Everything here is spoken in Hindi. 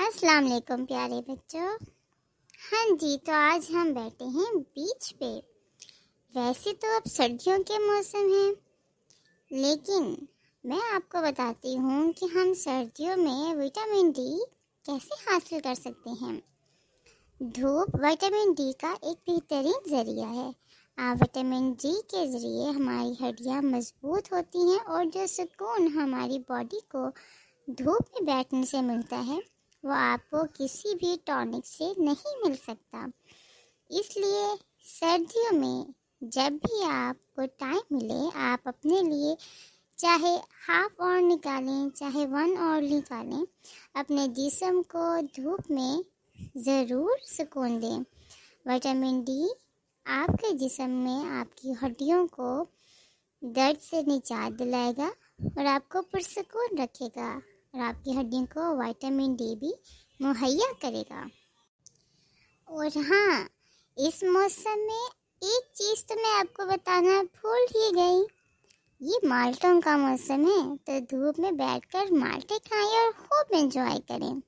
अस्सलाम वालेकुम प्यारे बच्चों हाँ जी तो आज हम बैठे हैं बीच पे वैसे तो अब सर्दियों के मौसम हैं लेकिन मैं आपको बताती हूँ कि हम सर्दियों में विटामिन डी कैसे हासिल कर सकते हैं धूप विटामिन डी का एक बेहतरीन ज़रिया है विटामिन डी के ज़रिए हमारी हड्डियाँ मजबूत होती हैं और जो सुकून हमारी बॉडी को धूप में बैठने से मिलता है वो आपको किसी भी टॉनिक से नहीं मिल सकता इसलिए सर्दियों में जब भी आपको टाइम मिले आप अपने लिए चाहे हाफ और निकालें चाहे वन और निकालें अपने जिसम को धूप में ज़रूर सुकून दें विटामिन डी आपके जिसम में आपकी हड्डियों को दर्द से निजात दिलाएगा और आपको पुरसकून रखेगा और आपकी हड्डियों को वाइटामिन डी भी मुहैया करेगा और हाँ इस मौसम में एक चीज़ तो मैं आपको बताना भूल ही गई ये माल्टों का मौसम है तो धूप में बैठकर माल्टे खाएं और खूब एंजॉय करें